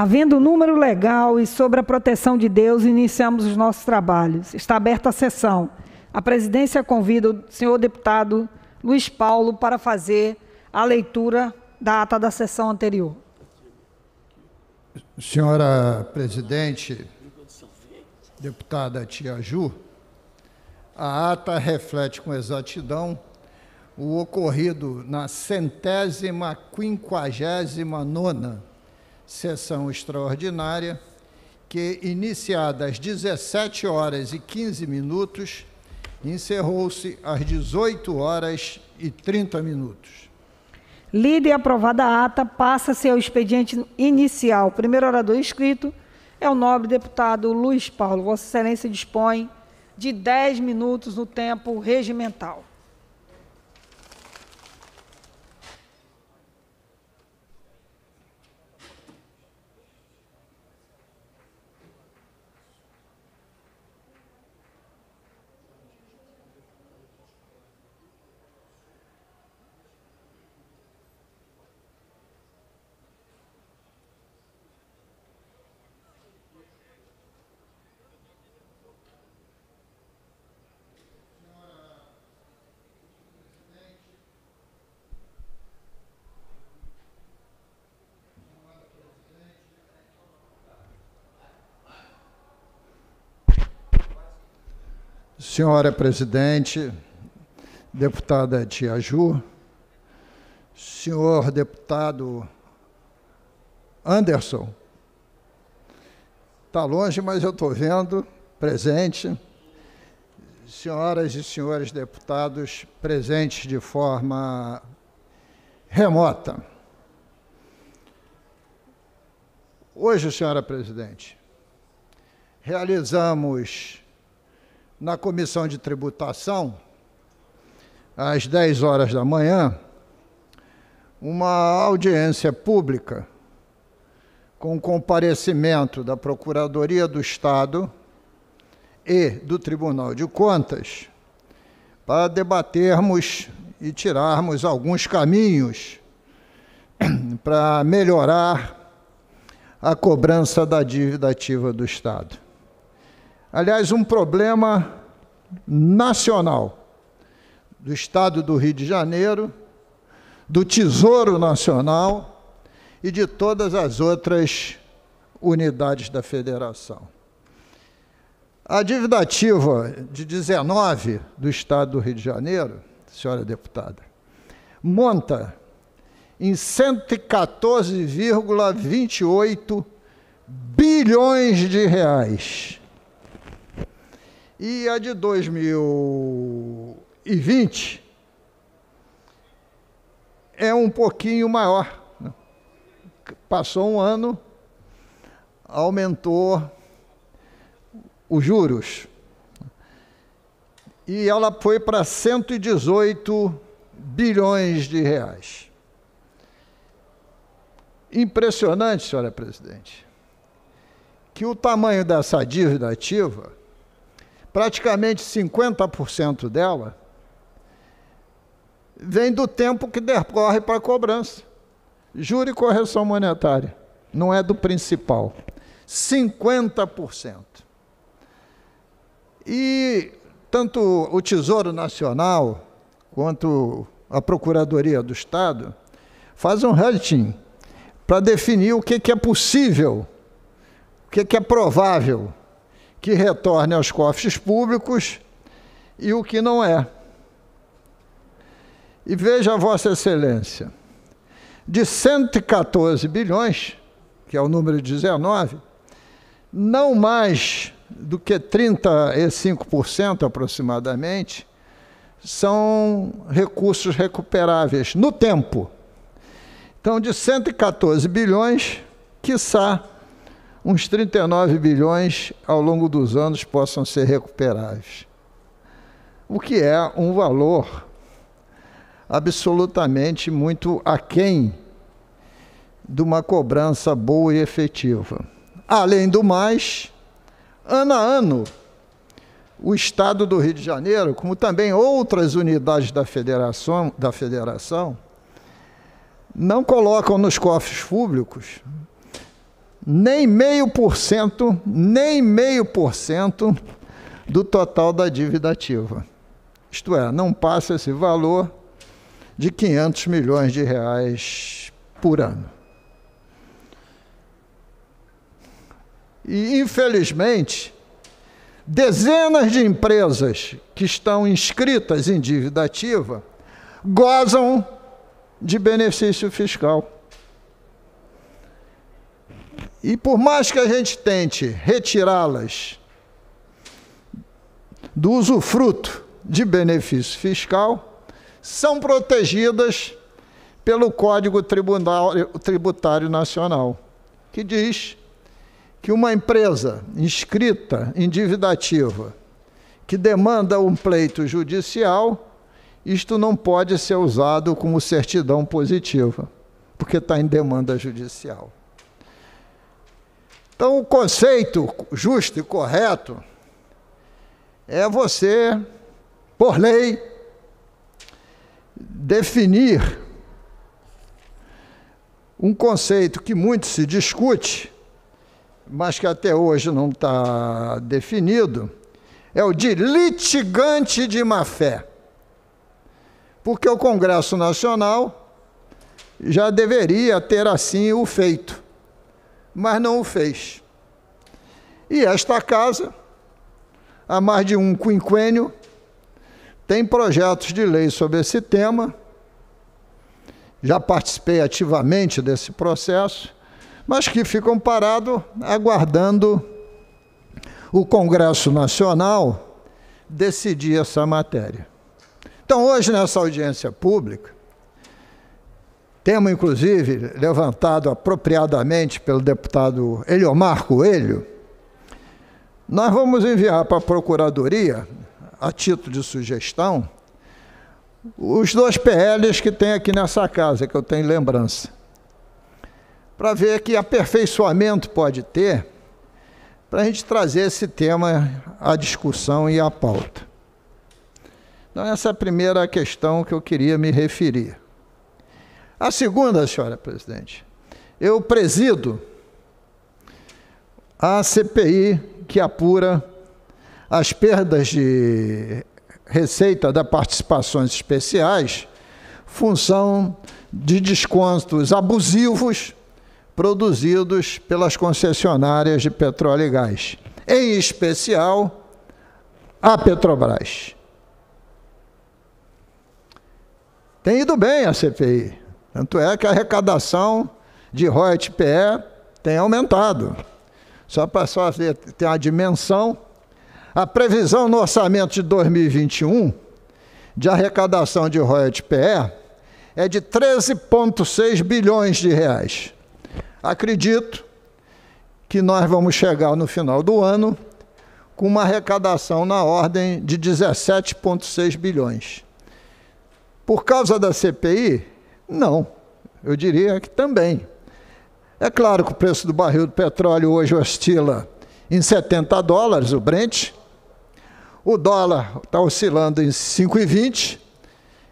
Havendo o número legal e sobre a proteção de Deus, iniciamos os nossos trabalhos. Está aberta a sessão. A presidência convida o senhor deputado Luiz Paulo para fazer a leitura da ata da sessão anterior. Senhora presidente, deputada Tia Ju, a ata reflete com exatidão o ocorrido na centésima quinquagésima nona sessão extraordinária que, iniciada às 17 horas e 15 minutos, encerrou-se às 18 horas e 30 minutos. Lida e aprovada a ata, passa-se ao expediente inicial. primeiro orador inscrito é o nobre deputado Luiz Paulo. Vossa Excelência dispõe de 10 minutos no tempo regimental. Senhora presidente, deputada Tiaju, senhor deputado Anderson, está longe, mas eu estou vendo, presente, senhoras e senhores deputados presentes de forma remota. Hoje, senhora presidente, realizamos na comissão de tributação, às 10 horas da manhã, uma audiência pública com comparecimento da Procuradoria do Estado e do Tribunal de Contas para debatermos e tirarmos alguns caminhos para melhorar a cobrança da dívida ativa do Estado. Aliás, um problema Nacional do Estado do Rio de Janeiro, do Tesouro Nacional e de todas as outras unidades da federação. A dívida ativa de 19 do Estado do Rio de Janeiro, senhora deputada, monta em 114,28 bilhões de reais. E a de 2020 é um pouquinho maior. Né? Passou um ano, aumentou os juros. E ela foi para 118 bilhões de reais. Impressionante, senhora presidente, que o tamanho dessa dívida ativa praticamente 50% dela, vem do tempo que decorre para a cobrança. Juro e correção monetária, não é do principal. 50%. E tanto o Tesouro Nacional quanto a Procuradoria do Estado fazem um rating para definir o que, é possível, o que é provável que retorne aos cofres públicos e o que não é. E veja, Vossa Excelência, de 114 bilhões, que é o número 19, não mais do que 35% aproximadamente são recursos recuperáveis no tempo. Então, de 114 bilhões, quiçá uns 39 bilhões ao longo dos anos possam ser recuperados. O que é um valor absolutamente muito aquém de uma cobrança boa e efetiva. Além do mais, ano a ano, o Estado do Rio de Janeiro, como também outras unidades da federação, da federação não colocam nos cofres públicos nem meio por cento, nem meio por cento do total da dívida ativa. Isto é, não passa esse valor de 500 milhões de reais por ano. E, infelizmente, dezenas de empresas que estão inscritas em dívida ativa gozam de benefício fiscal. E por mais que a gente tente retirá-las do usufruto de benefício fiscal, são protegidas pelo Código Tributário Nacional, que diz que uma empresa inscrita em dívida ativa que demanda um pleito judicial, isto não pode ser usado como certidão positiva, porque está em demanda judicial. Então, o conceito justo e correto é você, por lei, definir um conceito que muito se discute, mas que até hoje não está definido, é o de litigante de má-fé. Porque o Congresso Nacional já deveria ter assim o feito mas não o fez. E esta casa, há mais de um quinquênio, tem projetos de lei sobre esse tema. Já participei ativamente desse processo, mas que ficam parados aguardando o Congresso Nacional decidir essa matéria. Então, hoje, nessa audiência pública, tema, inclusive, levantado apropriadamente pelo deputado Eliomar Coelho, nós vamos enviar para a Procuradoria, a título de sugestão, os dois PLs que tem aqui nessa casa, que eu tenho lembrança, para ver que aperfeiçoamento pode ter para a gente trazer esse tema à discussão e à pauta. Então, essa é a primeira questão que eu queria me referir. A segunda, senhora presidente, eu presido a CPI que apura as perdas de receita da participações especiais, função de descontos abusivos produzidos pelas concessionárias de petróleo e gás, em especial a Petrobras. Tem ido bem a CPI. Tanto é que a arrecadação de royalties PE tem aumentado. Só para só ter a dimensão, a previsão no orçamento de 2021 de arrecadação de royalties PE é de 13,6 bilhões de reais. Acredito que nós vamos chegar no final do ano com uma arrecadação na ordem de 17,6 bilhões. Por causa da CPI, não, eu diria que também. É claro que o preço do barril do petróleo hoje oscila em 70 dólares, o Brent. O dólar está oscilando em 5,20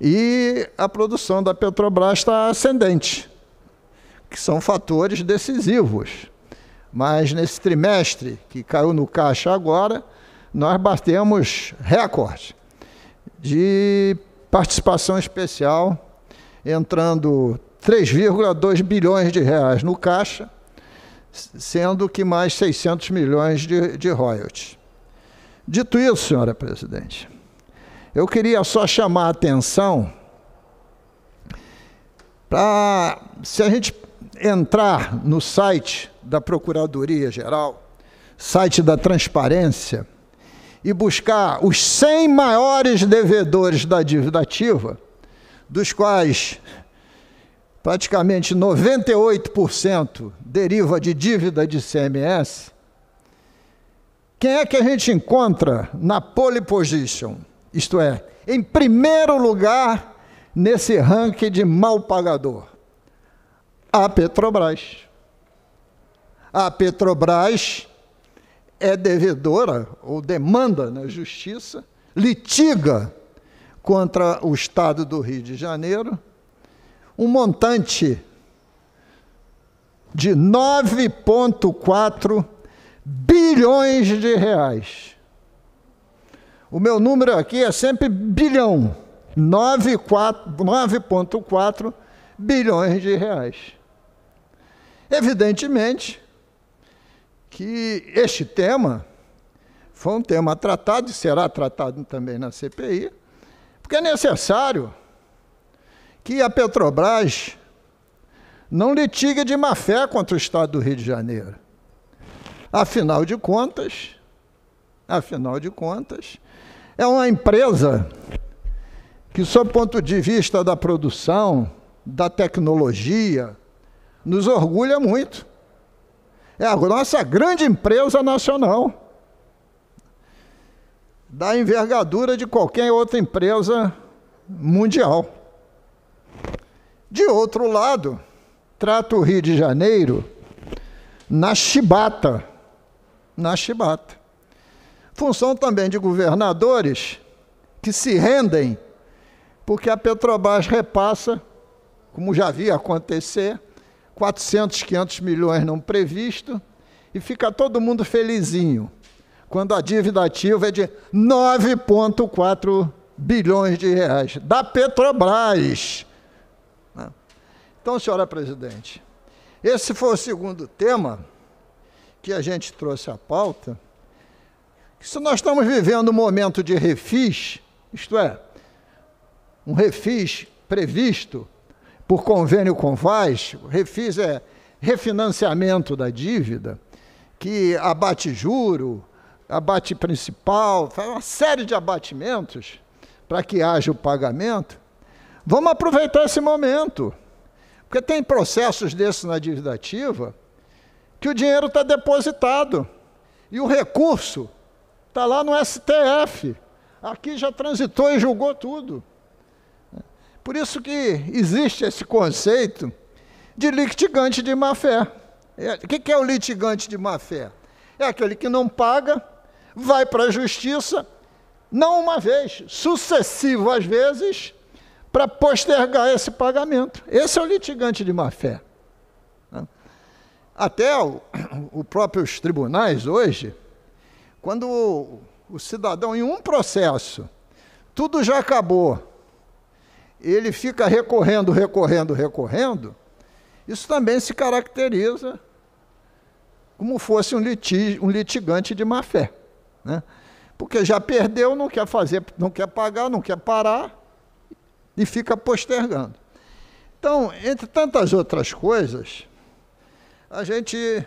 e a produção da Petrobras está ascendente, que são fatores decisivos. Mas nesse trimestre que caiu no caixa agora, nós batemos recorde de participação especial entrando 3,2 bilhões de reais no caixa, sendo que mais 600 milhões de, de royalties. Dito isso, senhora presidente, eu queria só chamar a atenção para, se a gente entrar no site da Procuradoria Geral, site da Transparência, e buscar os 100 maiores devedores da dívida ativa, dos quais praticamente 98% deriva de dívida de CMS, quem é que a gente encontra na pole position? Isto é, em primeiro lugar nesse ranking de mal pagador? A Petrobras. A Petrobras é devedora ou demanda na justiça, litiga contra o Estado do Rio de Janeiro, um montante de 9,4 bilhões de reais. O meu número aqui é sempre bilhão, 9,4 bilhões de reais. Evidentemente que este tema foi um tema tratado e será tratado também na CPI, porque é necessário que a Petrobras não litigue de má fé contra o Estado do Rio de Janeiro. Afinal de contas, afinal de contas, é uma empresa que, sob ponto de vista da produção, da tecnologia, nos orgulha muito. É a nossa grande empresa nacional da envergadura de qualquer outra empresa mundial. De outro lado, trata o Rio de Janeiro na chibata, na chibata. Função também de governadores que se rendem porque a Petrobras repassa, como já havia acontecer, 400, 500 milhões não previsto e fica todo mundo felizinho quando a dívida ativa é de 9,4 bilhões de reais, da Petrobras. Né? Então, senhora presidente, esse foi o segundo tema que a gente trouxe à pauta. Se nós estamos vivendo um momento de refis, isto é, um refis previsto por convênio com VAS, refis é refinanciamento da dívida, que abate juro, abate principal, uma série de abatimentos para que haja o pagamento. Vamos aproveitar esse momento, porque tem processos desses na dívida ativa que o dinheiro está depositado e o recurso está lá no STF. Aqui já transitou e julgou tudo. Por isso que existe esse conceito de litigante de má fé. É, o que é o litigante de má fé? É aquele que não paga vai para a justiça, não uma vez, sucessivas vezes, para postergar esse pagamento. Esse é o litigante de má fé. Até o, próprios tribunais hoje, quando o, o cidadão em um processo, tudo já acabou, ele fica recorrendo, recorrendo, recorrendo, isso também se caracteriza como fosse um, litig, um litigante de má fé. Né? Porque já perdeu, não quer fazer, não quer pagar, não quer parar e fica postergando. Então, entre tantas outras coisas, a gente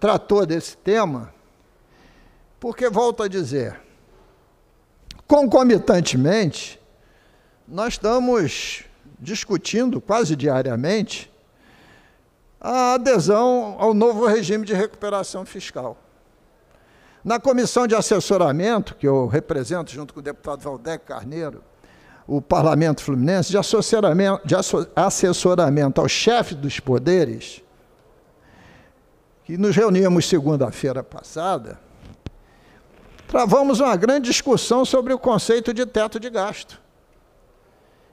tratou desse tema, porque, volto a dizer, concomitantemente, nós estamos discutindo quase diariamente a adesão ao novo regime de recuperação fiscal. Na comissão de assessoramento, que eu represento junto com o deputado Valdec Carneiro, o parlamento fluminense, de assessoramento, de assessoramento ao chefe dos poderes, que nos reunimos segunda-feira passada, travamos uma grande discussão sobre o conceito de teto de gasto.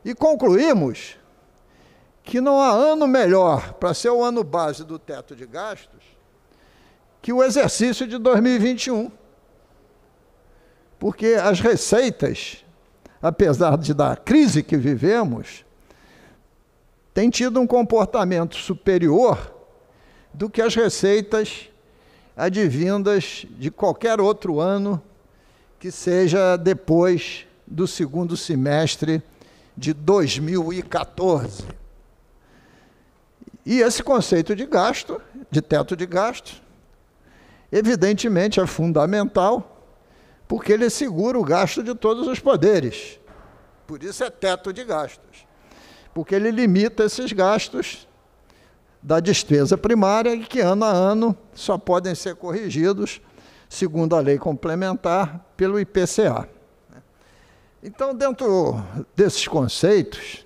E concluímos que não há ano melhor para ser o ano base do teto de gastos que o exercício de 2021. Porque as receitas, apesar de da crise que vivemos, têm tido um comportamento superior do que as receitas advindas de qualquer outro ano que seja depois do segundo semestre de 2014. E esse conceito de gasto, de teto de gasto, evidentemente é fundamental, porque ele segura o gasto de todos os poderes. Por isso é teto de gastos, porque ele limita esses gastos da despesa primária que ano a ano só podem ser corrigidos, segundo a lei complementar, pelo IPCA. Então, dentro desses conceitos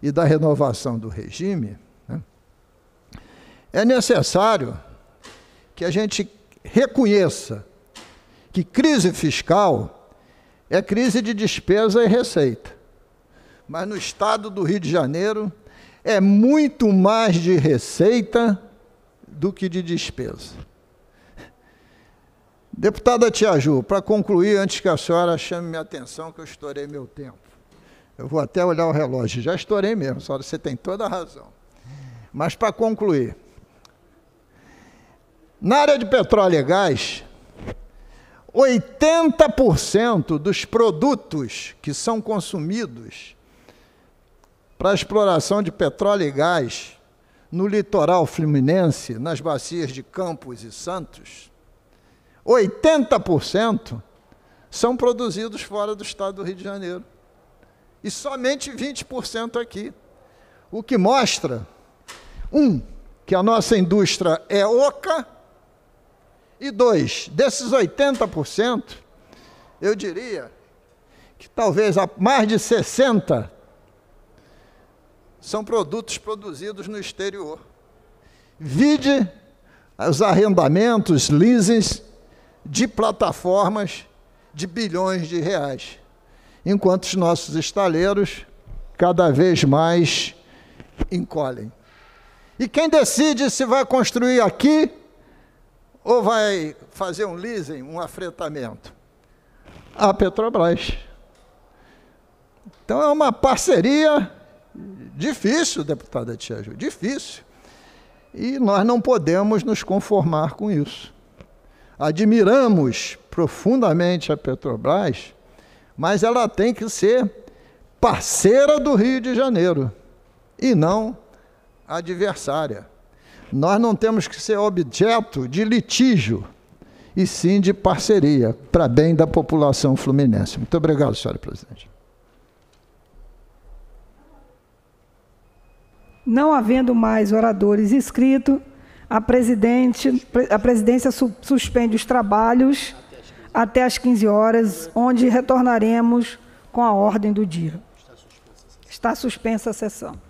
e da renovação do regime, né, é necessário que a gente reconheça que crise fiscal é crise de despesa e receita. Mas no estado do Rio de Janeiro é muito mais de receita do que de despesa. Deputada Tia Ju, para concluir, antes que a senhora chame minha atenção, que eu estourei meu tempo. Eu vou até olhar o relógio, já estourei mesmo, senhora, você tem toda a razão. Mas para concluir, na área de petróleo e gás, 80% dos produtos que são consumidos para a exploração de petróleo e gás no litoral fluminense, nas bacias de Campos e Santos, 80% são produzidos fora do estado do Rio de Janeiro. E somente 20% aqui. O que mostra, um, que a nossa indústria é oca e dois, desses 80%, eu diria que talvez mais de 60 são produtos produzidos no exterior. Vide os arrendamentos, leases de plataformas de bilhões de reais, enquanto os nossos estaleiros cada vez mais encolhem. E quem decide se vai construir aqui ou vai fazer um leasing, um afretamento? A Petrobras. Então é uma parceria difícil, deputada Tiago, difícil. E nós não podemos nos conformar com isso. Admiramos profundamente a Petrobras, mas ela tem que ser parceira do Rio de Janeiro e não adversária. Nós não temos que ser objeto de litígio, e sim de parceria, para bem da população fluminense. Muito obrigado, senhora presidente. Não havendo mais oradores inscritos, a, presidente, a presidência suspende os trabalhos até às 15 horas, onde retornaremos com a ordem do dia. Está suspensa a sessão.